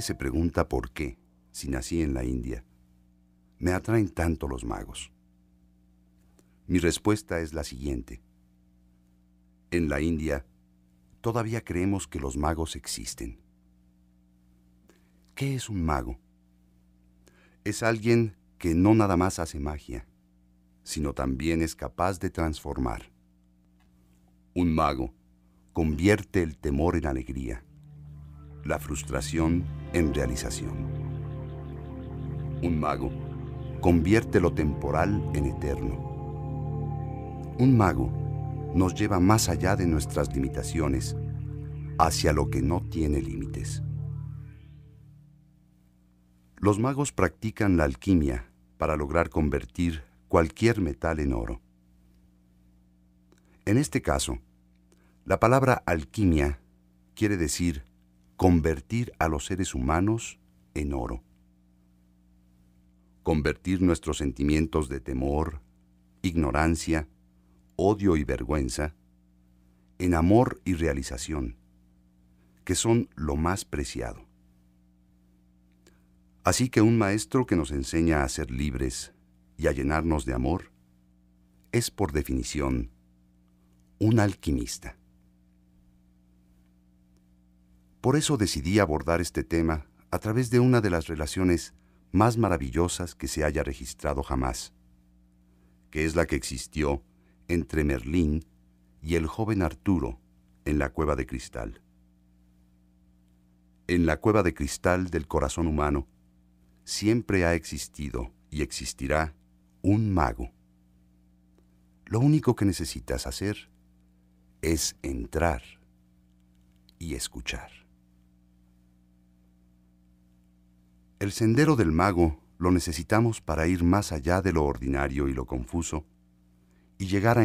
se pregunta por qué, si nací en la India, me atraen tanto los magos. Mi respuesta es la siguiente. En la India, todavía creemos que los magos existen. ¿Qué es un mago? Es alguien que no nada más hace magia, sino también es capaz de transformar. Un mago convierte el temor en alegría la frustración en realización. Un mago convierte lo temporal en eterno. Un mago nos lleva más allá de nuestras limitaciones, hacia lo que no tiene límites. Los magos practican la alquimia para lograr convertir cualquier metal en oro. En este caso, la palabra alquimia quiere decir convertir a los seres humanos en oro. Convertir nuestros sentimientos de temor, ignorancia, odio y vergüenza en amor y realización, que son lo más preciado. Así que un maestro que nos enseña a ser libres y a llenarnos de amor es por definición un alquimista. Por eso decidí abordar este tema a través de una de las relaciones más maravillosas que se haya registrado jamás, que es la que existió entre Merlín y el joven Arturo en la cueva de cristal. En la cueva de cristal del corazón humano siempre ha existido y existirá un mago. Lo único que necesitas hacer es entrar y escuchar. El sendero del mago lo necesitamos para ir más allá de lo ordinario y lo confuso y llegar a